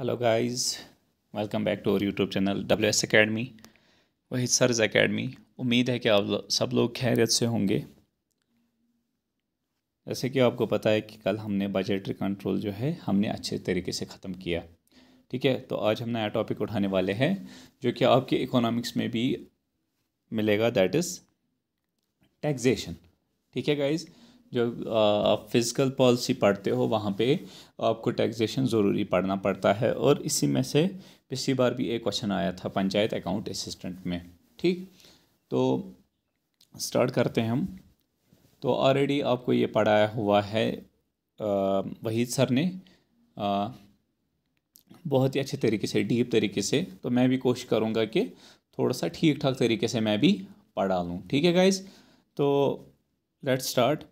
Hello guys welcome back to our YouTube channel W S academy वही surge academy उम्मीद है कि आप लो, सब लोग खैरियत से होंगे जैसे कि आपको पता है कि कल हमने बजटरी कंट्रोल जो है हमने अच्छे तरीके से ख़त्म किया ठीक है तो आज हम नया टॉपिक उठाने वाले हैं जो कि आपके इकोनॉमिक्स में भी मिलेगा दैट इज़ टैक्सेशन ठीक है गाइज़ जो आप फिज़िकल पॉलिसी पढ़ते हो वहाँ पे आपको टैक्सेशन ज़रूरी पढ़ना पड़ता है और इसी में से पिछली बार भी एक क्वेश्चन आया था पंचायत अकाउंट असिस्टेंट में ठीक तो स्टार्ट करते हैं हम तो ऑलरेडी आपको ये पढ़ाया हुआ है वहीद सर ने आ, बहुत ही अच्छे तरीके से डीप तरीके से तो मैं भी कोशिश करूँगा कि थोड़ा सा ठीक ठाक तरीके से मैं भी पढ़ा लूँ ठीक है गाइज तो लेट्स स्टार्ट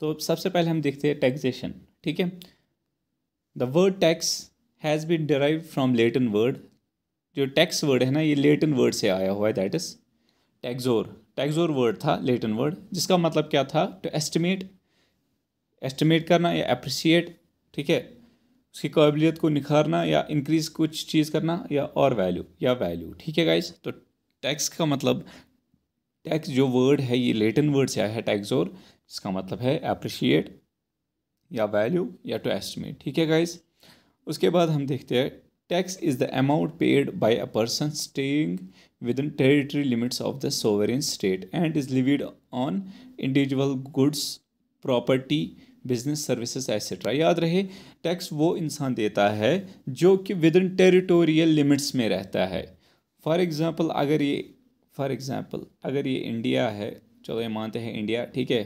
तो सबसे पहले हम देखते हैं टैक्सेशन ठीक है the word tax has been derive from Latin word जो टैक्स वर्ड है ना ये लेटन वर्ड से आया हुआ है that is taxor taxor word था लेटन वर्ड जिसका मतलब क्या था टू एस्टिमेट एस्टिमेट करना या अप्रिशिएट ठीक है उसकी काबिलियत को निखारना या इंक्रीज कुछ चीज़ करना या और वैल्यू या वैल्यू ठीक है गाइज तो टैक्स का मतलब टैक्स जो वर्ड है ये लेटन वर्ड से आया है टैक्सोर इसका मतलब है अप्रिशिएट या वैल्यू या टू एस्टिमेट ठीक है गाइज उसके बाद हम देखते हैं tax is the amount paid by a person staying within territory limits of the sovereign state and is levied on individual goods property business services etcetera याद रहे टैक्स वो इंसान देता है जो कि विद इन टेरिटोरियल लिमिट्स में रहता है फॉर एग्ज़ाम्पल अगर ये फॉर एग्ज़ाम्पल अगर ये इंडिया है चलो ये मानते हैं इंडिया ठीक है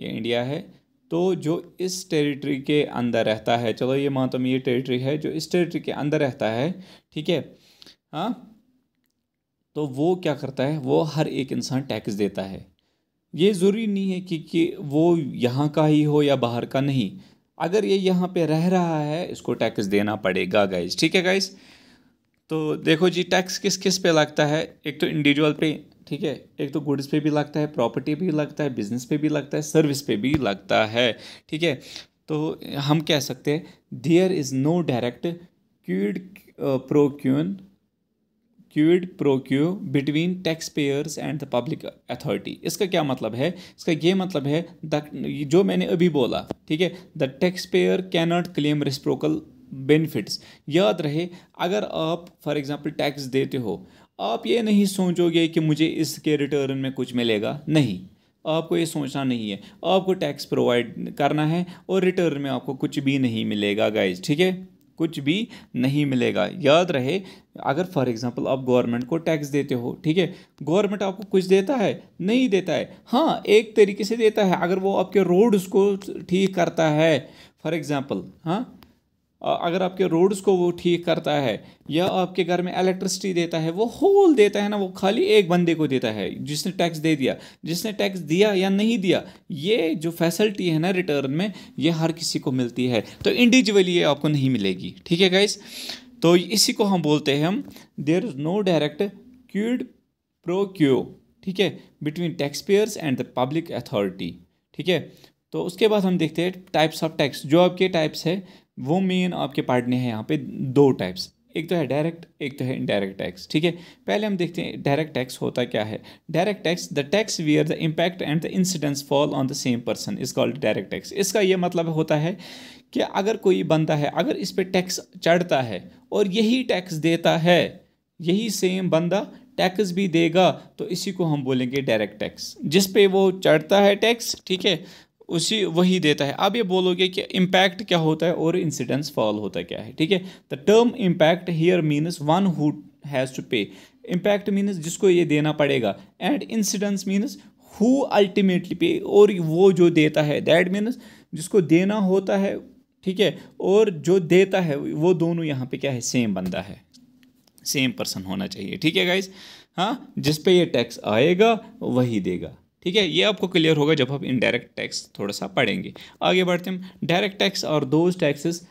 ये इंडिया है तो जो इस टेरिटरी के अंदर रहता है चलो ये मातम तो ये टेरिटरी है जो इस टेरिटरी के अंदर रहता है ठीक है हाँ तो वो क्या करता है वो हर एक इंसान टैक्स देता है ये ज़रूरी नहीं है कि कि वो यहाँ का ही हो या बाहर का नहीं अगर ये यहाँ पे रह रहा है इसको टैक्स देना पड़ेगा गाइज ठीक है गाइज तो देखो जी टैक्स किस किस पे लगता है एक तो इंडिविजुअल पे ठीक है एक तो गुड्स पे भी लगता है प्रॉपर्टी भी लगता है बिजनेस पे भी लगता है सर्विस पे भी लगता है ठीक है तो हम कह सकते हैं there is no direct quid pro quo quid pro quo between taxpayers and the public authority इसका क्या मतलब है इसका ये मतलब है द जो मैंने अभी बोला ठीक है the taxpayer cannot claim reciprocal benefits याद रहे अगर आप फॉर एग्जांपल टैक्स देते हो आप ये नहीं सोचोगे कि मुझे इसके रिटर्न में कुछ मिलेगा नहीं आपको ये सोचना नहीं है आपको टैक्स प्रोवाइड करना है और रिटर्न में आपको कुछ भी नहीं मिलेगा गाइज ठीक है कुछ भी नहीं मिलेगा याद रहे अगर फॉर एग्जांपल आप गवर्नमेंट को टैक्स देते हो ठीक है गवर्नमेंट आपको कुछ देता है नहीं देता है हाँ एक तरीके से देता है अगर वो आपके रोड्स को ठीक करता है फॉर एग्ज़ाम्पल हाँ अगर आपके रोड्स को वो ठीक करता है या आपके घर में इलेक्ट्रिसिटी देता है वो होल देता है ना वो खाली एक बंदे को देता है जिसने टैक्स दे दिया जिसने टैक्स दिया या नहीं दिया ये जो फैसिलिटी है ना रिटर्न में ये हर किसी को मिलती है तो इंडिविजुअली ये आपको नहीं मिलेगी ठीक है गाइस तो इसी को हम बोलते हैं हम there is no direct quid pro quo ठीक है between taxpayers and the public authority ठीक है तो उसके बाद हम देखते हैं टाइप्स ऑफ टैक्स जो आपके टाइप्स है वो मेन आपके पढ़ने हैं यहाँ पे दो टाइप्स एक तो है डायरेक्ट एक तो है इनडायरेक्ट टैक्स ठीक है पहले हम देखते हैं डायरेक्ट टैक्स होता क्या है direct tax the tax where the impact and the incidence fall on the same person is called direct tax इसका ये मतलब होता है कि अगर कोई बंदा है अगर इस पर टैक्स चढ़ता है और यही टैक्स देता है यही सेम बंदा टैक्स भी देगा तो इसी को हम बोलेंगे डायरेक्ट टैक्स जिस पे वो चढ़ता है टैक्स ठीक है उसी वही देता है आप ये बोलोगे कि इम्पैक्ट क्या होता है और इंसिडेंस फॉल होता क्या है ठीक है the term impact here means one who has to pay impact means जिसको ये देना पड़ेगा and incidence means who ultimately pay और वो जो देता है दैट मीन्स जिसको देना होता है ठीक है और जो देता है वो दोनों यहाँ पे क्या है सेम बंदा है सेम पर्सन होना चाहिए ठीक है गाइज हाँ जिस पे ये टैक्स आएगा वही देगा ठीक है ये आपको क्लियर होगा जब आप इनडायरेक्ट टैक्स थोड़ा सा पढ़ेंगे आगे बढ़ते हैं direct tax are those taxes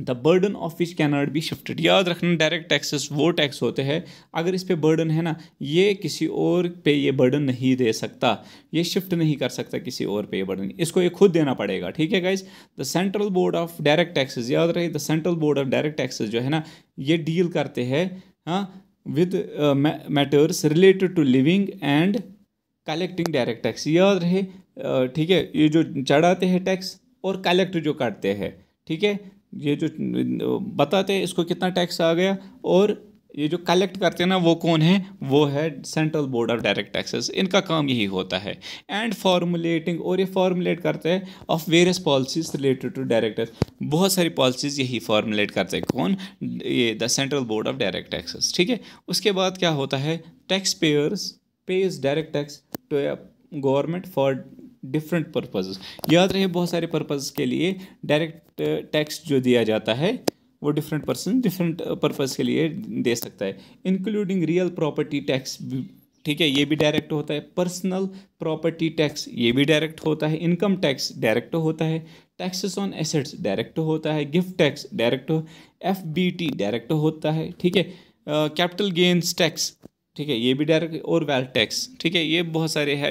the burden of which cannot be shifted याद रखना डायरेक्ट टैक्सेस वो टैक्स होते हैं अगर इस पर बर्डन है ना ये किसी और पे ये बर्डन नहीं दे सकता ये शिफ्ट नहीं कर सकता किसी और पे ये बर्डन इसको ये खुद देना पड़ेगा ठीक है guys the central board of direct taxes याद रहे the central board of direct taxes जो है ना ये डील करते हैं with matters related to levying and collecting direct tax याद रहे ठीक है ये जो चढ़ाते हैं टैक्स और कलेक्ट जो करते हैं ठीक है ये जो बताते हैं इसको कितना टैक्स आ गया और ये जो कलेक्ट करते हैं ना वो कौन है वो है central board of direct taxes इनका काम यही होता है एंड फॉर्मुलेटिंग और ये फॉर्मुलेट करते हैं of various policies related to direct बहुत सारी पॉलिसीज़ यही फॉर्मुलेट करते हैं कौन ये the central board of direct taxes ठीक है उसके बाद क्या होता है taxpayers pays direct tax to a government for different purposes याद रहे बहुत सारे पर्पज़ के लिए डायरेक्ट टैक्स uh, जो दिया जाता है वो डिफरेंट पर्सन डिफरेंट पर्पज़ के लिए दे सकता है इंक्लूडिंग रियल प्रॉपर्टी टैक्स ठीक है ये भी डायरेक्ट होता है पर्सनल प्रॉपर्टी टैक्स ये भी डायरेक्ट होता है इनकम टैक्स डायरेक्ट होता है टैक्सेस ऑन एसेट्स डायरेक्ट होता है gift tax direct F B T direct होता है ठीक है कैपिटल गेंस टैक्स ठीक है ये भी डायरेक्ट और वेल्थ टैक्स ठीक है ये बहुत सारे है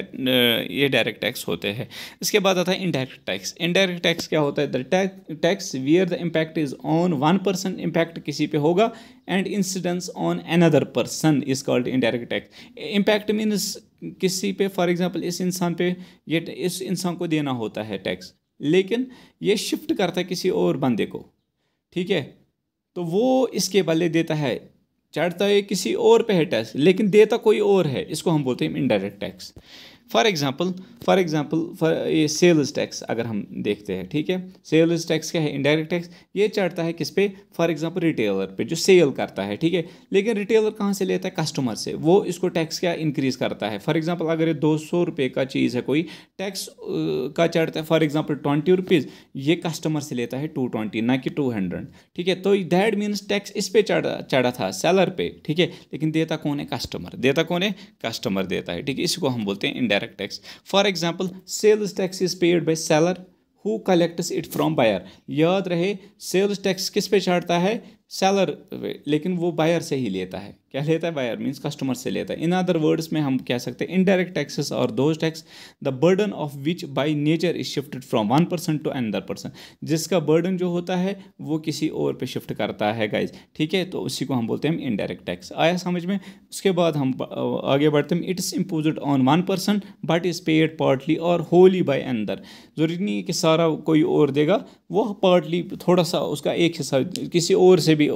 ये डायरेक्ट टैक्स होते हैं इसके बाद आता है इनडायरेक्ट टैक्स इनडायरेक्ट टैक्स क्या होता है the tax where the impact is on one person impact किसी पे होगा and incidence on another person is called indirect tax impact means किसी पे फॉर एग्ज़ाम्पल इस इंसान पे ये इस इंसान को देना होता है टैक्स लेकिन ये शिफ्ट करता है किसी और बंदे को ठीक है तो वो इसके बदले देता है चढ़ता है किसी और पे है टैक्स लेकिन देता कोई और है इसको हम बोलते हैं indirect tax for example for example for ये सेल्स टैक्स अगर हम देखते हैं ठीक है सेल्स टैक्स क्या है इंडायरेक्ट टैक्स ये चढ़ता है किस पे फॉर एग्ज़ाम्पल रिटेलर पे जो सेल करता है ठीक है लेकिन रिटेलर कहाँ से लेता है कस्टमर से वो इसको टैक्स क्या इंक्रीज़ करता है फॉर एग्ज़ाम्पल अगर ये दो सौ रुपये का चीज़ है कोई टैक्स का चढ़ता है फॉर एग्ज़ाम्पल ट्वेंटी रुपीज़ ये कस्टमर से लेता है टू ट्वेंटी ना कि टू हंड्रेड ठीक है तो दैट मीन्स टैक्स इस पर चढ़ा चढ़ा था सेलर पे ठीक है लेकिन देता कौन है कस्टमर देता कौन है कस्टमर देता है ठीक है इसको हम बोलते हैं indirect indirect tax. For example, sales tax is paid by seller who collects it from buyer. याद रहे sales tax किस पे चढ़ता है सेलर लेकिन वो बायर से ही लेता है क्या लेता है बायर मीन्स कस्टमर से लेता है इन अदर वर्ड्स में हम कह सकते हैं indirect taxes are those tax the burden of which by nature is shifted from one person to another person जिसका बर्डन जो होता है वो किसी और पे शिफ्ट करता है गाइज ठीक है तो उसी को हम बोलते हैं इनडायरेक्ट टैक्स आया समझ में उसके बाद हम आगे बढ़ते हैं it's impose on one person but is paid partly or wholly by another जरूरी नहीं है कि सारा कोई और देगा वो पार्टली थोड़ा सा उसका एक हिस्सा किसी और से भी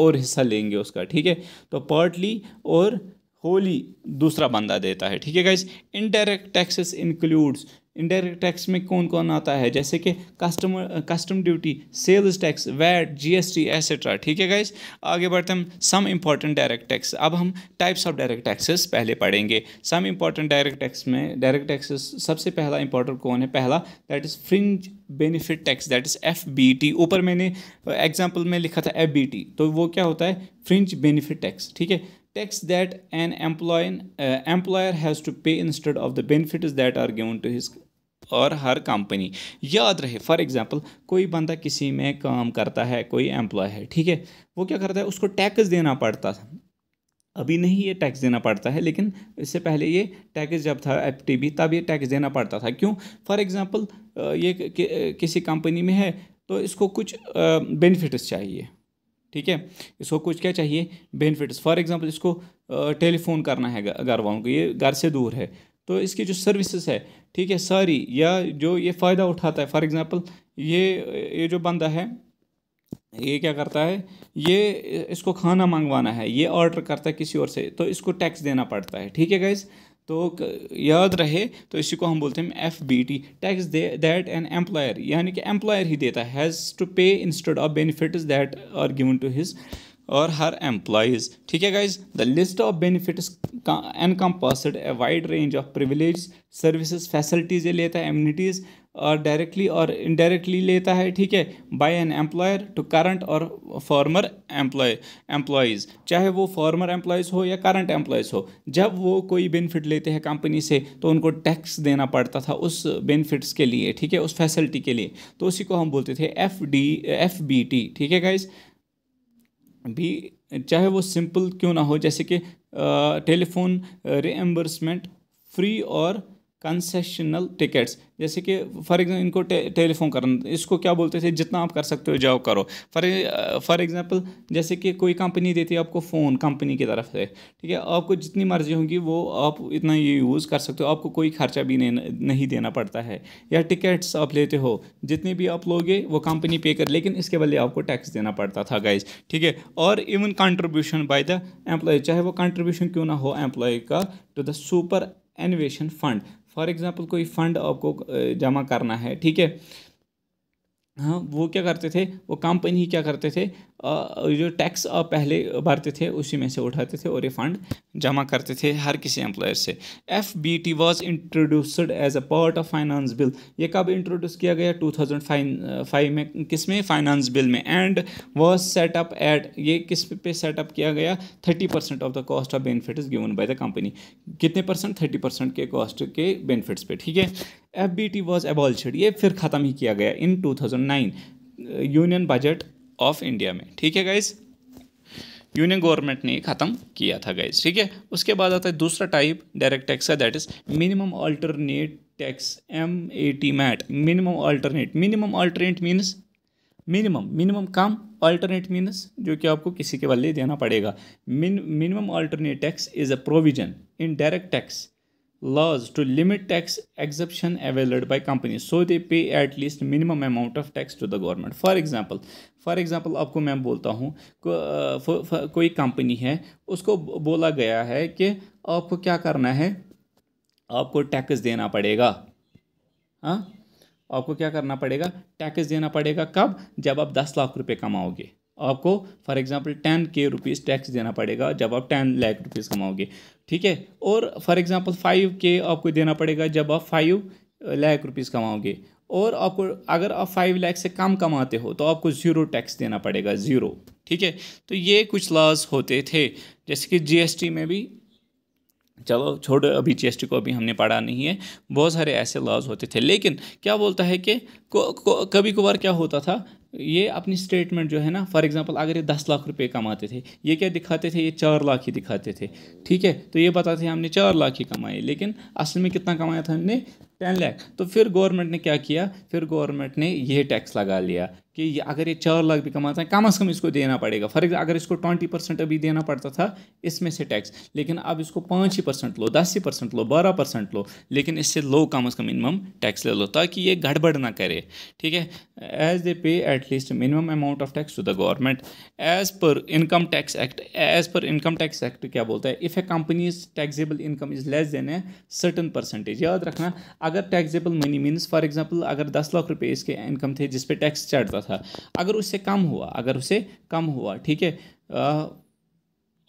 और हिस्सा लेंगे उसका ठीक है तो पार्टली और होली दूसरा बंदा देता है ठीक है guys indirect taxes includes indirect tax में कौन कौन आता है जैसे कि customer custom duty sales tax VAT GST etcetera ठीक है गाइज आगे बढ़ते हम सम इम्पॉर्टेंट डायरेक्ट टैक्स अब हम टाइप्स ऑफ डायरेक्ट टैक्सेस पहले पढ़ेंगे सम इम्पॉर्टेंट डायरेक्ट टैक्स में डायरेक्ट टैक्सेस सबसे पहला इंपॉर्टेंट कौन है पहला that is fringe benefit tax that is F B T ऊपर मैंने एग्जाम्पल में लिखा था एफ बी टी तो वो क्या होता है फ्रिंज बेनिफिट टैक्स ठीक है tax that an employ employer has to pay instead of the the that are given to his or her company याद रहे फॉर एग्जांपल कोई बंदा किसी में काम करता है कोई एम्प्लॉय है ठीक है वो क्या करता है उसको टैक्स देना पड़ता था अभी नहीं ये टैक्स देना पड़ता है लेकिन इससे पहले ये टैक्स जब था एफ टी तब ये टैक्स देना पड़ता था क्यों फॉर एग्ज़ाम्पल ये किसी कंपनी में है तो इसको कुछ बेनिफिट्स चाहिए ठीक है इसको कुछ क्या चाहिए बेनिफिट्स फॉर एग्ज़ाम्पल इसको टेलीफोन करना है घर वालों को ये घर से दूर है तो इसकी जो सर्विसेज है ठीक है सारी या जो ये फ़ायदा उठाता है फॉर एग्ज़ाम्पल ये ये जो बंदा है ये क्या करता है ये इसको खाना मंगवाना है ये ऑर्डर करता है किसी और से तो इसको टैक्स देना पड़ता है ठीक है गाइज़ तो याद रहे तो इसी को हम बोलते हैं F B T tax that an employer यानी कि एम्प्लॉयर ही देता has to pay instead of benefits that are given to his or her employees ठीक है guys the list of benefits encompassed a wide range of privilege services facilities ये लेता है amenities और डायरेक्टली और इनडायरेक्टली लेता है ठीक है by an employer to current or former employ employees चाहे वो फॉर्मर एम्प्लॉयज़ हो या करंट एम्प्लॉयज़ हो जब वो कोई बेनिफिट लेते हैं कंपनी से तो उनको टैक्स देना पड़ता था उस बेनिफिट्स के लिए ठीक है उस फैसिलिटी के लिए तो उसी को हम बोलते थे F D F B T ठीक है गाइज़ भी चाहे वो सिंपल क्यों ना हो जैसे कि टेलीफोन रीएम्बर्समेंट फ्री और कंसेशनल टिकट्स जैसे कि फॉर एग्जाम्पल इनको टे, टेलीफोन करना इसको क्या बोलते थे जितना आप कर सकते हो जाओ करो फॉर फॉर एग्जाम्पल जैसे कि कोई कंपनी देती है आपको फ़ोन कंपनी की तरफ से ठीक है आपको जितनी मर्ज़ी होगी वो आप इतना ये यूज़ कर सकते हो आपको कोई खर्चा भी नहीं नहीं देना पड़ता है या टिकट्स आप लेते हो जितने भी आप लोगे वो कंपनी पे कर लेकिन इसके बदले आपको टैक्स देना पड़ता था गाइज ठीक है और even contribution by the employ चाहे वो कंट्रीब्यूशन क्यों ना हो एम्प्लॉय का to the superannuation fund for example कोई फ़ंड आपको जमा करना है ठीक है हाँ वो क्या करते थे वो कंपनी क्या करते थे जो टैक्स पहले भरते थे उसी में से उठाते थे और ये फंड जमा करते थे हर किसी एम्प्लॉयर से F B T was introduced as a part of finance bill ये कब इंट्रोड्यूस किया गया टू थाउजेंड फाइव में किस में फाइनेंस बिल में एंड वॉज सेटअप एट ये किस पे सेटअप किया गया thirty percent of the cost of benefit is given by the company कितने परसेंट थर्टी परसेंट के कॉस्ट के बेनिफिट्स पे ठीक है F B T was abolish ये फिर ख़त्म ही किया गया in two thousand nine union budget of India में ठीक है गाइज यूनियन गवर्नमेंट ने ख़त्म किया था गाइज ठीक है उसके बाद आता है दूसरा टाइप डायरेक्ट टैक्स है that is minimum alternate tax M A T MAT minimum alternate minimum alternate means minimum minimum कम अल्टरनेट मीन्स जो कि आपको किसी के बदले देना पड़ेगा minimum alternate tax is a provision in direct tax laws to limit tax exemption availed by company so they pay at least minimum amount of tax to the government for example for example आपको मैं बोलता हूँ को, कोई company है उसको बोला गया है कि आपको क्या करना है आपको टैक्स देना पड़ेगा हाँ आपको क्या करना पड़ेगा टैक्स देना पड़ेगा कब जब आप दस लाख रुपए कमाओगे आपको for example ten K rupees tax देना पड़ेगा जब आप टेन लाख रुपीज़ कमाओगे ठीक है और फॉर एग्जांपल फाइव के आपको देना पड़ेगा जब आप फाइव लाख रुपीज़ कमाओगे और आपको अगर आप फाइव लैख से कम कमाते हो तो आपको ज़ीरो टैक्स देना पड़ेगा ज़ीरो ठीक है तो ये कुछ लॉज होते थे जैसे कि जीएसटी में भी चलो छोड़ो अभी जीएसटी को अभी हमने पढ़ा नहीं है बहुत सारे ऐसे लॉज होते थे लेकिन क्या बोलता है कि कभी कभार क्या होता था ये अपनी स्टेटमेंट जो है ना फॉर एग्जांपल अगर ये दस लाख रुपए कमाते थे ये क्या दिखाते थे ये चार लाख ही दिखाते थे ठीक है तो ये बताते थे हमने चार लाख ही कमाए लेकिन असल में कितना कमाया था हमने टेन लैख तो फिर गवर्नमेंट ने क्या किया फिर गवर्नमेंट ने यह टैक्स लगा लिया कि ये अगर ये चार लाख भी कमाता है कम से कम इसको देना पड़ेगा फॉर एग्जाम्पल अगर इसको ट्वेंटी परसेंट अभी देना पड़ता था इसमें से टैक्स लेकिन अब इसको पाँच ही परसेंट लो दस ही परसेंट लो बारह परसेंट लो लेकिन इससे लो कम अज़ कम मिनिमम टैक्स ले लो ताकि ये गड़बड़ ना करे ठीक है as they pay at least minimum amount of tax to the government as per income tax act as per income tax act क्या बोलता है if a company taxable income is less than a certain percentage याद रखना अगर taxable money means for example अगर दस लाख रुपये इसके इनकम थे जिस टैक्स चढ़ता था था अगर उससे कम हुआ अगर उससे कम हुआ ठीक है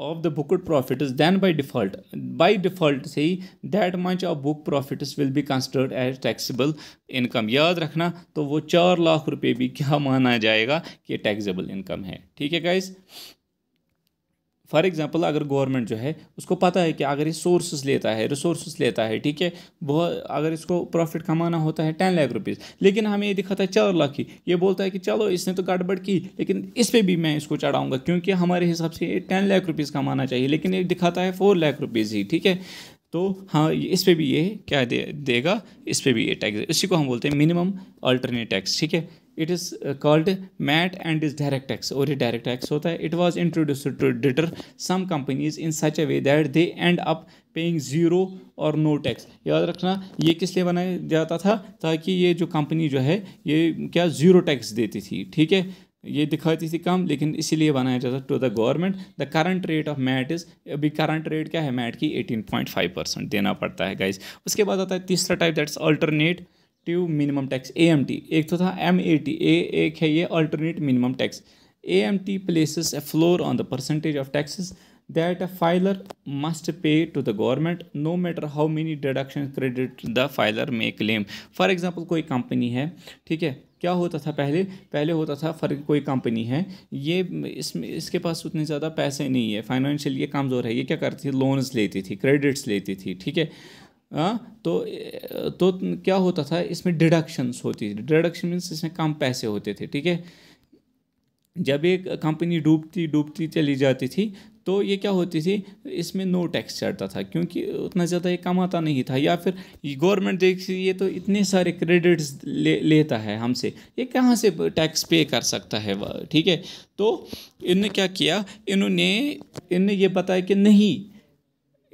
of the book profit than by default by default से ही that much of book profit will be considered as taxable income याद रखना तो वो चार लाख रुपये भी क्या माना जाएगा कि टैक्सीबल इनकम है ठीक है गाइज़ फॉर एग्ज़ाम्पल अगर गवर्नमेंट जो है उसको पता है कि अगर ये सोर्सेज लेता है रिसोर्सेज लेता है ठीक है बहुत अगर इसको प्रॉफिट कमाना होता है टेन लाख रुपीज़ लेकिन हमें ये दिखाता है चार लाख की ये बोलता है कि चलो इसने तो गड़बड़ की लेकिन इस पर भी मैं इसको चढ़ाऊँगा क्योंकि हमारे हिसाब से ये टेन लाख रुपीज़ कमाना चाहिए लेकिन ये दिखाता है फोर लाख रुपीज़ ही ठीक है तो हाँ इस पे भी ये क्या दे देगा इस पे भी ये टैक्स इसी को हम बोलते हैं मिनिमम अल्टरनेट टैक्स ठीक है it is called MAT and is direct tax और ये डायरेक्ट टैक्स होता है it was introduce to deter some companies in such a way that they end up paying zero और नो टैक्स याद रखना ये किस लिए बनाया जाता था ताकि ये जो कंपनी जो है ये क्या ज़ीरो टैक्स देती थी ठीक है ये दिखाती थी कम लेकिन इसीलिए बनाया जाता to the government the current rate of MAT is अभी करंट रेट क्या है मैट की 18.5 परसेंट देना पड़ता है गाइस उसके बाद आता है तीसरा type that's alternate to minimum tax A M T एक तो था एम ए टी ए एक है ये alternate minimum tax A M T places a floor on the percentage of taxes that a filer must pay to the government no matter how many deduction credit the filer may claim for example कोई company है ठीक है क्या होता था पहले पहले होता था फर्क कोई कंपनी है ये इसमें इसके पास उतने ज़्यादा पैसे नहीं है फाइनेंशियल ये कमज़ोर है ये क्या करती थी लोन्स लेती थी क्रेडिट्स लेती थी ठीक है तो तो क्या होता था इसमें डिडक्शंस होती थी डिडक्शन मीन्स इसमें कम पैसे होते थे ठीक है जब एक कंपनी डूबती डूबती चली जाती थी तो ये क्या होती थी इसमें नो टैक्स चढ़ता था क्योंकि उतना ज़्यादा ये कमाता नहीं था या फिर गवर्नमेंट देखिए तो इतने सारे क्रेडिट्स ले लेता है हमसे ये कहाँ से टैक्स पे कर सकता है ठीक है तो इनने क्या किया इन्होंने इनने ये बताया कि नहीं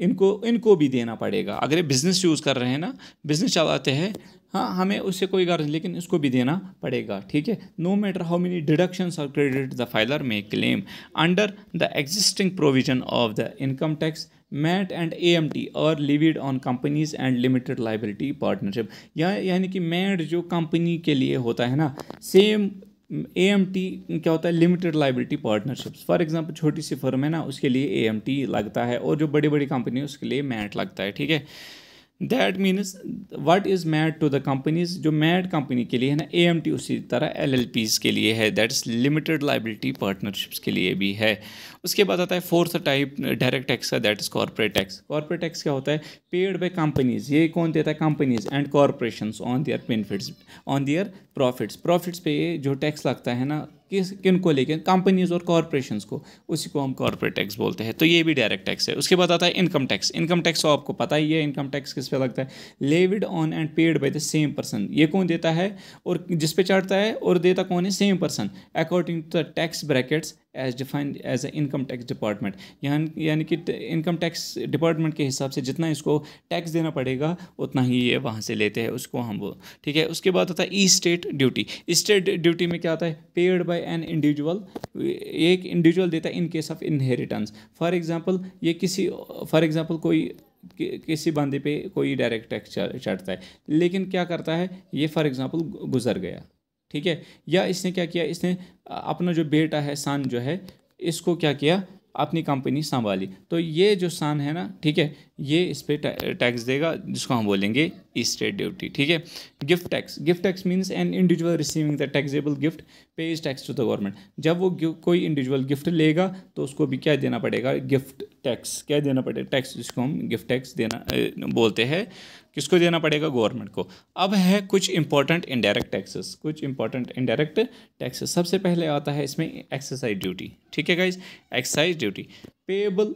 इनको इनको भी देना पड़ेगा अगर ये बिज़नेस यूज़ कर रहे हैं ना बिज़नेस चलाते हैं हाँ हमें उससे कोई गर्ज लेकिन उसको भी देना पड़ेगा ठीक है no matter how many deductions और credit the filer may claim under the existing provision of the income tax MAT and A M T और levied on companies and limited liability partnership यानी कि मैट जो company के लिए होता है ना सेम ए एम टी क्या होता है limited liability partnerships for example छोटी सी फर्म है ना उसके लिए ए एम टी लगता है और जो बड़ी बड़ी कंपनी है उसके लिए मैट लगता है ठीक है that means what is made to the companies जो मैड कंपनी के लिए है ना ए एम टी उसी तरह एल एल पीज़ के लिए है that is limited liability partnerships के लिए भी है उसके बाद आता है फोर्थ टाइप डायरेक्ट टैक्स का that is corporate tax corporate tax क्या होता है पेड बाई कंपनीज ये कौन देता है companies and corporation on their benefits on their profits profits पे जो टैक्स लगता है ना किस किन को लेकर कंपनीज और कॉरपोरेशन को उसी को हम कॉरपोरेट टैक्स बोलते हैं तो ये भी डायरेक्ट टैक्स है उसके बाद आता है इनकम टैक्स इनकम टैक्स तो आपको पता ही है इनकम टैक्स किस पे लगता है levied on and paid by the same person ये कौन देता है और जिस पे चढ़ता है और देता कौन है same person according to the tax brackets as defined as a income tax department यानी यानी कि इनकम टैक्स डिपार्टमेंट के हिसाब से जितना इसको टैक्स देना पड़ेगा उतना ही ये वहाँ से लेते हैं उसको हम वो ठीक है उसके बाद होता है estate duty state duty में क्या आता है पेड बाय एन इंडिविजुअल एक इंडिविजुअल देता है in case of inheritance for example ये किसी फॉर एग्जाम्पल कोई कि, किसी बंदे पे कोई डायरेक्ट टैक्स चढ़ता है लेकिन क्या करता है ये फॉर एग्ज़ाम्पल गुजर गया ठीक है या इसने क्या किया इसने अपना जो बेटा है सन जो है इसको क्या किया अपनी कंपनी संभाली तो ये जो सन है ना ठीक है ये इस पर टैक्स देगा जिसको हम बोलेंगे स्टेट ड्यूटी ठीक है gift tax gift tax means an individual receiving the taxable gift pay is tax to the government जब वो कोई इंडिविजुअल गिफ्ट लेगा तो उसको भी क्या देना पड़ेगा गिफ्ट टैक्स क्या देना पड़ेगा टैक्स जिसको हम गिफ्ट टैक्स देना बोलते हैं किसको देना पड़ेगा गवर्नमेंट को अब है कुछ इंपॉर्टेंट इनडायरेक्ट टैक्सेस कुछ इंपॉर्टेंट इनडायरेक्ट टैक्सेस सबसे पहले आता है इसमें एक्साइज ड्यूटी ठीक है guys excise duty payable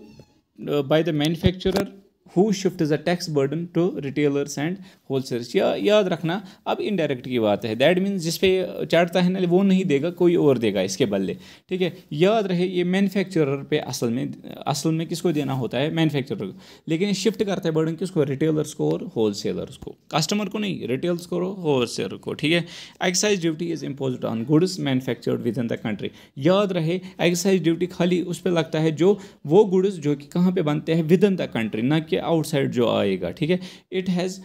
by the manufacturer who shift the tax burden to retailers and wholesalers या याद रखना अब इनडायरेक्ट की बात है दैट मीन्स जिस पे चढ़ता है ना वो नहीं देगा कोई और देगा इसके बदले ठीक है याद रहे ये मैन्युफैक्चरर पे असल में असल में किसको देना होता है मैन्युफैक्चरर को लेकिन ये शिफ्ट करता है बर्डन किसको रिटेलर्स को और होलसेलर्स को कस्टमर को नहीं रिटेलर्स को होल होलसेलर को ठीक है excise duty is impose on goods manufactured within the country याद रहे एक्साइज ड्यूटी खाली उस पर लगता है जो वो गुड्स जो कि कहाँ पर बनते हैं विद इन द कंट्री ना कि है आउटसाइड जो आएगा ठीक है it has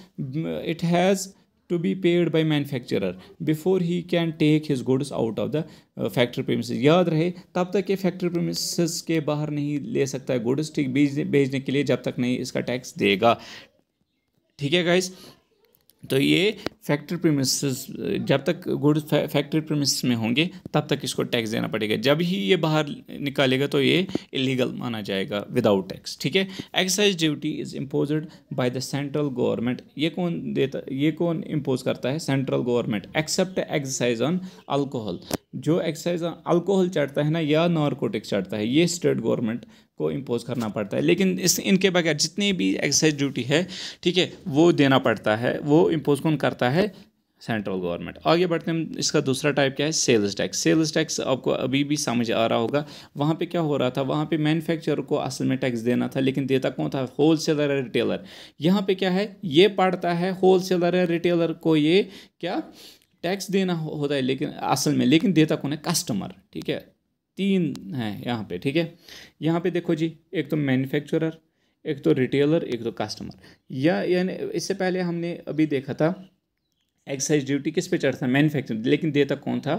it has to be paid by manufacturer before he can take his goods out of the factory premise याद रहे तब तक ये फैक्ट्री प्रेमिस के बाहर नहीं ले सकता है गुड्स ठीक भेजने के लिए जब तक नहीं इसका टैक्स देगा ठीक है गाइज तो ये फैक्ट्री प्रमिस जब तक गुड फैक्ट्री प्रमिस में होंगे तब तक इसको टैक्स देना पड़ेगा जब ही ये बाहर निकालेगा तो ये इलीगल माना जाएगा विदाउट टैक्स ठीक है excise duty is imposed by the central government ये कौन देता ये कौन इम्पोज करता है central government except excise on alcohol जो एक्साइज अल्कोहल चढ़ता है ना या नारकोटिक्स चढ़ता है ये स्टेट गवर्नमेंट को इम्पोज़ करना पड़ता है लेकिन इस इनके बगैर जितनी भी एक्साइज ड्यूटी है ठीक है वो देना पड़ता है वो इम्पोज़ कौन करता है सेंट्रल गवर्नमेंट आगे बढ़ते हैं इसका दूसरा टाइप क्या है सेल्स टैक्स सेल्स टैक्स आपको अभी भी समझ आ रहा होगा वहाँ पे क्या हो रहा था वहाँ पे मैन्युफैक्चरर को असल में टैक्स देना था लेकिन देता कौन था होल सेलर या रिटेलर यहाँ पे क्या है ये पड़ता है होल सेलर या रिटेलर को ये क्या टैक्स देना होता है लेकिन असल में लेकिन देता कौन है कस्टमर ठीक है तीन हैं यहाँ पे ठीक है यहाँ पे देखो जी एक तो मैन्युफैक्चरर एक तो रिटेलर एक तो कस्टमर या यानी इससे पहले हमने अभी देखा था एक्साइज ड्यूटी किस पे चढ़ता है मैन्युफैक्चर लेकिन देता कौन था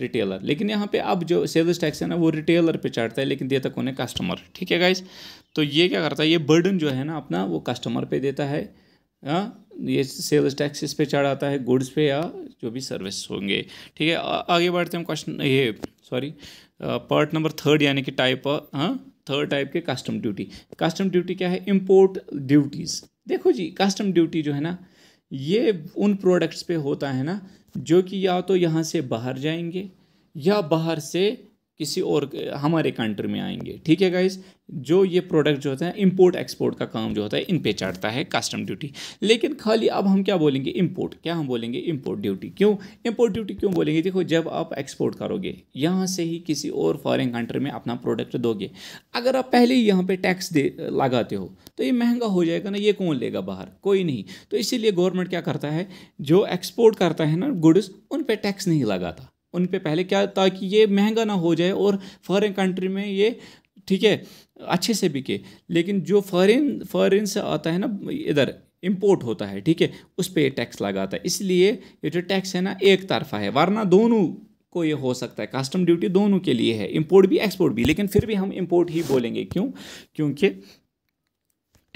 रिटेलर लेकिन यहाँ पे अब जो सेल्स टैक्स है ना वो रिटेलर पे चढ़ता है लेकिन देता कौन है कस्टमर ठीक है गाइस तो ये क्या करता है ये बर्डन जो है ना अपना वो कस्टमर पर देता है हाँ? ये सेल्स टैक्स इस पे चढ़ आता है गुड्स पे या जो भी सर्विस होंगे ठीक है आगे बढ़ते हैं क्वेश्चन ये सॉरी पार्ट नंबर थर्ड यानी कि टाइप हाँ थर्ड टाइप के कस्टम ड्यूटी कस्टम ड्यूटी क्या है इम्पोर्ट ड्यूटीज़ देखो जी कस्टम ड्यूटी जो है ना ये उन प्रोडक्ट्स पे होता है ना जो कि या तो यहाँ से बाहर जाएंगे या बाहर से किसी और हमारे कंट्री में आएंगे ठीक है गाइज जो ये प्रोडक्ट जो होता है इंपोर्ट एक्सपोर्ट का काम जो होता है इन पे चढ़ता है कस्टम ड्यूटी लेकिन खाली अब हम क्या बोलेंगे इंपोर्ट क्या हम बोलेंगे इंपोर्ट ड्यूटी क्यों इंपोर्ट ड्यूटी क्यों बोलेंगे देखो जब आप एक्सपोर्ट करोगे यहाँ से ही किसी और फॉरेन कंट्री में अपना प्रोडक्ट दोगे अगर आप पहले ही यहाँ पर टैक्स दे लगाते हो तो ये महंगा हो जाएगा ना ये कौन लेगा बाहर कोई नहीं तो इसीलिए गवर्नमेंट क्या करता है जो एक्सपोर्ट करता है ना गुड्स उन पर टैक्स नहीं लगाता उन पे पहले क्या ताकि ये महंगा ना हो जाए और फॉरेन कंट्री में ये ठीक है अच्छे से बिके लेकिन जो फॉरेन फॉरेन से आता है ना इधर इम्पोर्ट होता है ठीक है उस पर टैक्स लगाता है इसलिए ये जो टैक्स है ना एक तरफा है वरना दोनों को ये हो सकता है कस्टम ड्यूटी दोनों के लिए है इम्पोर्ट भी एक्सपोर्ट भी लेकिन फिर भी हम इम्पोर्ट ही बोलेंगे क्यों क्योंकि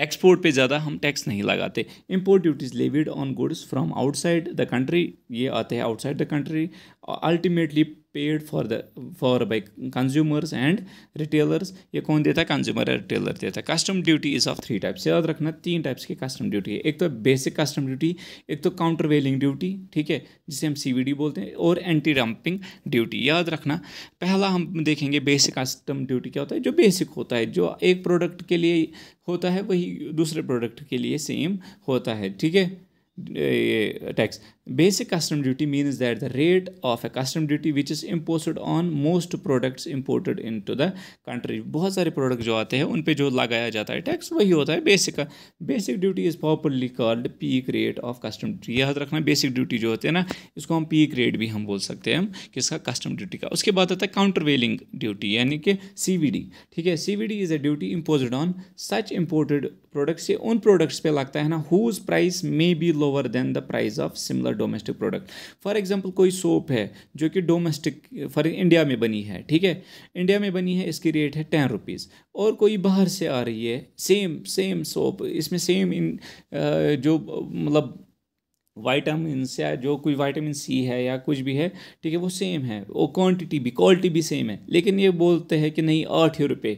एक्सपोर्ट पे ज़्यादा हम टैक्स नहीं लगाते import duties levied on goods from outside the country ये आते हैं outside the country ultimately paid for the for by consumers and retailers ये कौन देता है कंज्यूमर रिटेलर देता है custom duty is of three types याद रखना तीन टाइप्स की कस्टम ड्यूटी है एक तो बेसिक कस्टम ड्यूटी एक तो काउंटर वेलिंग ड्यूटी ठीक है जिसे हम सी बोलते हैं और एंटी डंपिंग ड्यूटी याद रखना पहला हम देखेंगे बेसिक कस्टम ड्यूटी क्या होता है जो बेसिक होता है जो एक प्रोडक्ट के लिए होता है वही दूसरे प्रोडक्ट के लिए सेम होता है ठीक है ये tax Basic custom duty means that the rate of a custom duty which is imposed on most products imported into the country. बहुत सारे प्रोडक्ट जो आते हैं उन पर जो लगाया जाता है टैक्स वही होता है बेसिक का basic duty is popularly called peak rate of custom duty याद रखना बेसिक ड्यूटी जो होती है ना इसको हम पीक रेट भी हम बोल सकते हैं हम किसका कस्टम ड्यूटी का उसके बाद आता है काउंटर वेलिंग ड्यूटी यानी कि सी वी डी ठीक है C V D is a duty impose on such imported products ये उन प्रोडक्ट्स पर लगता है ना whose price may be lower than the price of similar domestic product for example कोई सोप है जो कि डोमेस्टिक फॉर इंडिया में बनी है ठीक है इंडिया में बनी है इसकी रेट है टेन रुपीज़ और कोई बाहर से आ रही है सेम सेम सोप इसमें सेम इन जो मतलब वाइटामिन या जो कोई वाइटामिन सी है या कुछ भी है ठीक है वो सेम है वो क्वांटिटी भी क्वालिटी भी सेम है लेकिन ये बोलते हैं कि नहीं आठ ही रुपये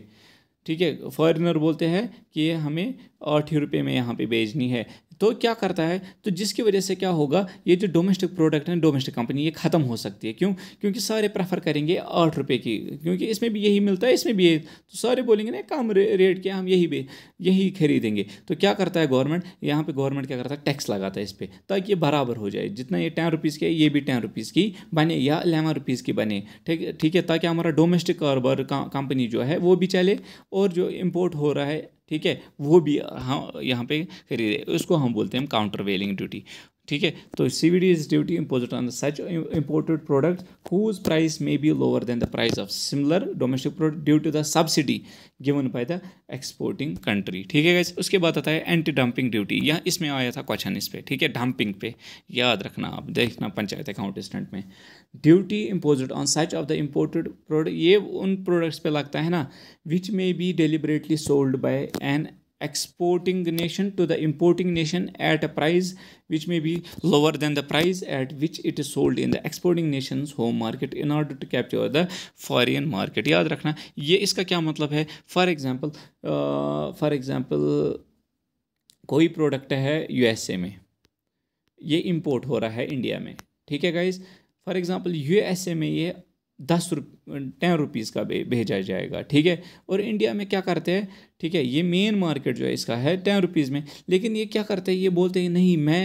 ठीक है फॉरेनर बोलते हैं कि ये हमें आठ ही रुपये में यहाँ पे बेचनी है तो क्या करता है तो जिसकी वजह से क्या होगा ये जो डोमेस्टिक प्रोडक्ट है डोमेस्टिक कंपनी ये ख़त्म हो सकती है क्यों क्योंकि सारे प्रेफर करेंगे आठ रुपये की क्योंकि इसमें भी यही मिलता है इसमें भी यही तो सारे बोलेंगे ना कम रे, रेट के हम यही भी यही खरीदेंगे तो क्या करता है गवर्नमेंट यहाँ पर गवर्नमेंट क्या करता है टैक्स लगाता है इस पर ताकि ये बराबर हो जाए जितना ये टेन रुपीज़ की है ये भी टेन रुपीज़ की बने या अलेवन रुपीज़ की बने ठीक ठीक है ताकि हमारा डोमेस्टिक कारोबार कंपनी जो है वो भी चले और जो इम्पोर्ट हो रहा है ठीक है वो भी हम हाँ, यहाँ पे खरीदे उसको हम बोलते हैं काउंटर वेलिंग ड्यूटी ठीक है तो C V D is duty imposit on such imported product whose price may be lower than the price of similar domestic product due to the subsidy given by the exporting country ठीक है guys उसके बाद आता है anti dumping duty या इसमें आया था क्वेश्चन इस पर ठीक है डंपिंग पे याद रखना आप देखना पंचायत अकाउंट स्टेंट में duty impose on such of the imported product ये उन प्रोडक्ट्स पे लगता है ना which may be deliberately sold by an exporting the nation to the importing nation at a price which may be lower than the price at which it is sold in the exporting nation's home market in order to capture the foreign market yaad rakhna ye iska kya matlab hai for example uh, for example कोई product है USA में ये import हो रहा है India में ठीक है गाइज फॉर एग्जांपल यूएसए में ये दस रुप टेन रुपीज़ का भेजा जाएगा ठीक है और इंडिया में क्या करते हैं ठीक है ये मेन मार्केट जो है इसका है टेन रुपीज़ में लेकिन ये क्या करते हैं ये बोलते हैं नहीं मैं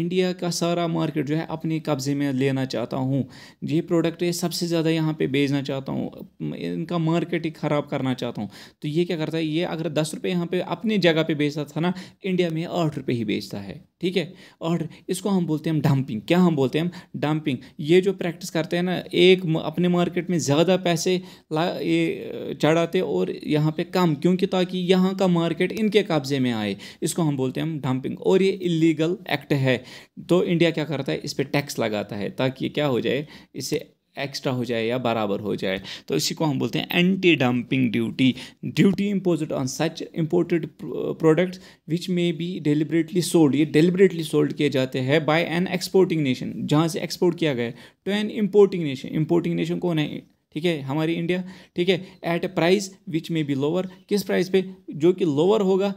इंडिया का सारा मार्केट जो है अपने कब्ज़े में लेना चाहता हूँ ये प्रोडक्ट ये सबसे ज़्यादा यहाँ पे बेचना चाहता हूँ इनका मार्केट ही ख़राब करना चाहता हूँ तो ये क्या करता है ये अगर दस रुपये यहाँ पर अपनी जगह पर बेचता था ना इंडिया में आठ रुपये ही बेचता है ठीक है और इसको हम बोलते हैं डंपिंग क्या हम बोलते हैं हम डंपिंग ये जो प्रैक्टिस करते हैं ना एक अपने मार्केट में ज़्यादा पैसे ला ये चढ़ाते और यहाँ पर कम क्योंकि ताकि ताकि यहाँ का मार्केट इनके कब्जे में आए इसको हम बोलते हैं डंपिंग और ये इलीगल एक्ट है तो इंडिया क्या करता है इस पर टैक्स लगाता है ताकि क्या हो जाए इसे एक्स्ट्रा हो जाए या बराबर हो जाए तो इसी को हम बोलते हैं anti dumping duty duty impose on such imported products which may be deliberately sold ये डेलिबरेटली सोल्ड किए जाते हैं बाय एन एक्सपोर्टिंग नेशन जहाँ से एक्सपोर्ट किया गया to an importing nation importing nation कौन है ठीक है हमारी इंडिया ठीक है एट प्राइस विच में बी लोअर किस प्राइस पे जो कि लोअर होगा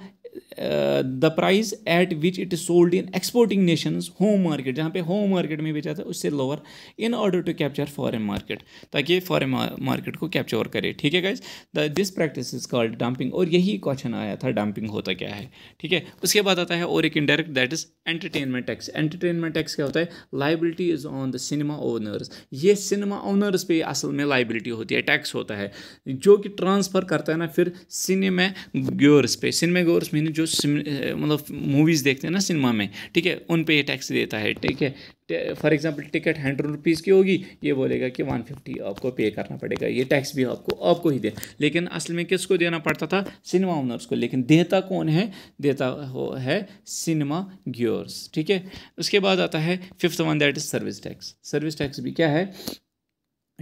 the price at which it is sold in exporting nations home market जहाँ पे होम मार्केट में बेचा था उससे lower in order to capture foreign market ताकि फॉरन मार्केट को कैप्चर करे ठीक है guys the this practice is called dumping और यही क्वेश्चन आया था डंपिंग होता क्या है ठीक है उसके बाद आता है और एक indirect that is entertainment tax entertainment tax क्या होता है liability is on the cinema owners ये सिनेमा ओनर्स पे असल में लाइबिलिटी होती है टैक्स होता है जो कि ट्रांसफ़र करता है ना फिर सिनेमा गोर्स पे सिनेमा गोर्स मीन यानी जो मतलब मूवीज़ देखते हैं ना सिनेमा में ठीक है उन पे ये टैक्स देता है ठीक है for example ticket hundred rupees की होगी ये बोलेगा कि वन फिफ्टी आपको पे करना पड़ेगा ये टैक्स भी आपको आपको ही दे लेकिन असल में किसको देना पड़ता था सिनेमा ओनर्स को लेकिन देता कौन है देता हो है सिनेमा ग्योर्स ठीक है उसके बाद आता है fifth one that is service tax service tax भी क्या है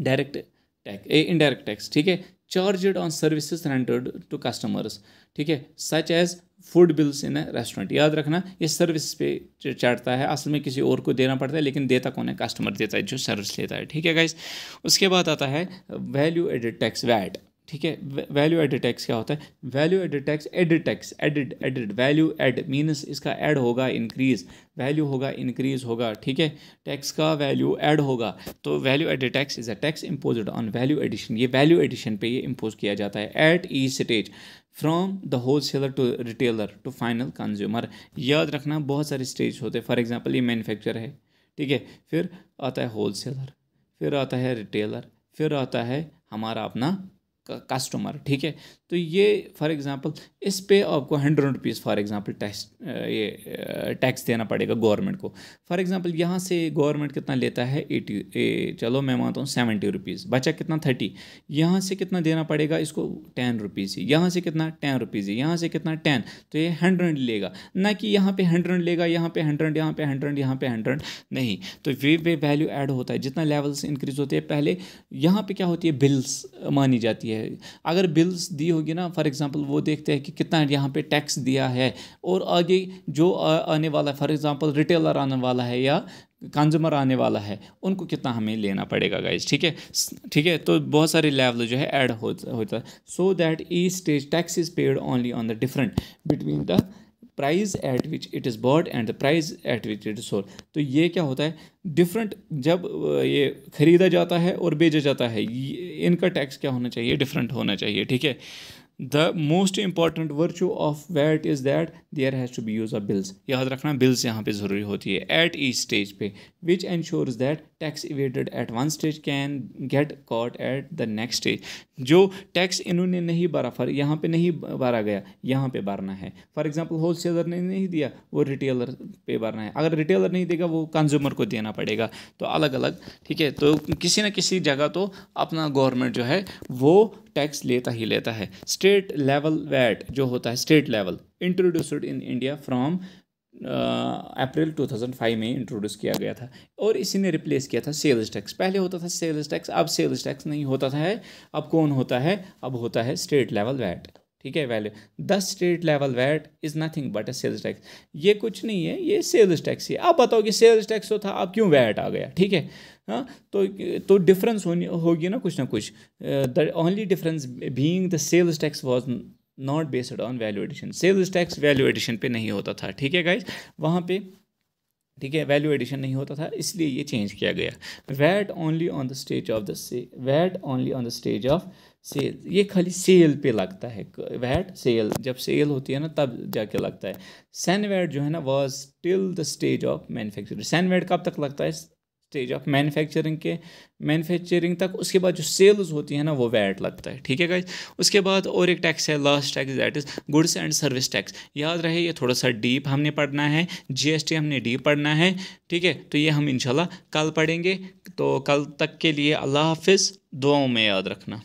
direct tax a indirect tax ठीक है charged on services rendered to customers ठीक है such as food bills in restaurant याद रखना ये सर्विस पे चढ़ता है असल में किसी और को देना पड़ता है लेकिन देता कौन है कस्टमर देता है जो सर्विस लेता है ठीक है गाइज उसके बाद आता है वैल्यू एडेड टैक्स वैट ठीक है वैल्यू एडिड टैक्स क्या होता है value added tax added tax added added value add means इसका एड होगा इंक्रीज वैल्यू होगा इंक्रीज होगा ठीक है टैक्स का वैल्यू एड होगा तो value added tax is a tax impose on value addition ये वैल्यू एडिशन पे ये इम्पोज किया जाता है at each stage from the wholesaler to retailer to final consumer याद रखना बहुत सारे स्टेज होते हैं फॉर एग्जाम्पल ये मैन्युफैक्चर है ठीक है फिर आता है होल सेलर फिर आता है रिटेलर फिर आता है हमारा अपना कस्टमर ठीक है तो ये फॉर एग्जांपल इस पे आपको hundred rupees for example tax ये टैक्स देना पड़ेगा गवर्नमेंट को फॉर एग्जांपल यहाँ से गवर्नमेंट कितना लेता है एटी ए, चलो मैं मानता हूँ सेवेंटी रुपीज़ बचा कितना थर्टी यहाँ से कितना देना पड़ेगा इसको टेन रुपीज़ यहाँ से कितना टेन रुपीज़ यहाँ से कितना टेन तो ये हंड्रेड लेगा ना कि यहाँ पर हंड्रेड लेगा यहाँ पर हंड्रेड यहाँ पर हंड्रेड यहाँ पर हंड्रेड नहीं तो वे वे वैल्यू एड होता है जितना लेवल्स इंक्रीज होते हैं पहले यहाँ पर क्या होती है बिल्स मानी जाती है है अगर बिल्स दी होगी ना फॉर एग्ज़ाम्पल वो देखते हैं कि कितना यहाँ पे टैक्स दिया है और आगे जो आने वाला है फॉर एग्ज़ाम्पल रिटेलर आने वाला है या कंज्यूमर आने वाला है उनको कितना हमें लेना पड़ेगा गाइज ठीक है ठीक है तो बहुत सारे लेवल जो है ऐड होता है so that each stage tax is paid only on the different between the price at which it is bought and the price at which it is sold तो ये क्या होता है डिफरेंट जब ये ख़रीदा जाता है और बेचा जाता है इनका टैक्स क्या होना चाहिए डिफरेंट होना चाहिए ठीक है the most important virtue of VAT is that there has to be use of bills याद रखना बिल्स यहाँ पे ज़रूरी होती है एट ई स्टेज पे which ensures that tax evaded at one stage can get caught at the next stage जो tax इन्होंने नहीं भरा फर यहाँ पे नहीं भरा गया यहाँ पे भरना है फॉर एग्जांपल होल सेलर ने नहीं दिया वो रिटेलर पे भरना है अगर रिटेलर नहीं देगा वो कंज्यूमर को देना पड़ेगा तो अलग अलग ठीक है तो किसी ना किसी जगह तो अपना गवर्नमेंट जो है वो टैक्स लेता ही लेता है स्टेट लेवल वैट जो होता है state level introduced in India from April 2005 में इंट्रोड्यूस किया गया था और इसी ने रिप्लेस किया था सेल्स टैक्स पहले होता था सेल्स टैक्स अब सेल्स टैक्स नहीं होता था है अब कौन होता है अब होता है स्टेट लेवल वैट ठीक है value the state level VAT is nothing but a sales tax ये कुछ नहीं है ये सेल्स टैक्स ही आप बताओ कि सेल्स टैक्स तो था अब क्यों वैट आ गया ठीक है हाँ तो तो डिफरेंस होनी होगी ना कुछ ना कुछ the only difference being the sales tax was not based on value addition sales tax value addition पे नहीं होता था ठीक है गाइज वहाँ पे ठीक है वैल्यू एडिशन नहीं होता था इसलिए ये चेंज किया गया VAT only on the stage of the से VAT only on the stage of sale ये खाली सेल पे लगता है वैट सेल जब सेल होती है ना तब जाके लगता है सैन वैट जो है ना was till the stage of manufacture सैन वैट कब तक लगता है स्टेज ऑफ मैन्युफैक्चरिंग के मैन्युफैक्चरिंग तक उसके बाद जो सेल्स होती है ना वो वैट लगता है ठीक है गाइज उसके बाद और एक टैक्स है last tax that is goods and service tax याद रहे ये थोड़ा सा डीप हमने पढ़ना है जीएसटी हमने डीप पढ़ना है ठीक है तो ये हम इंशाल्लाह कल पढ़ेंगे तो कल तक के लिए अल्लाह हाफिज़ दुआओं में याद रखना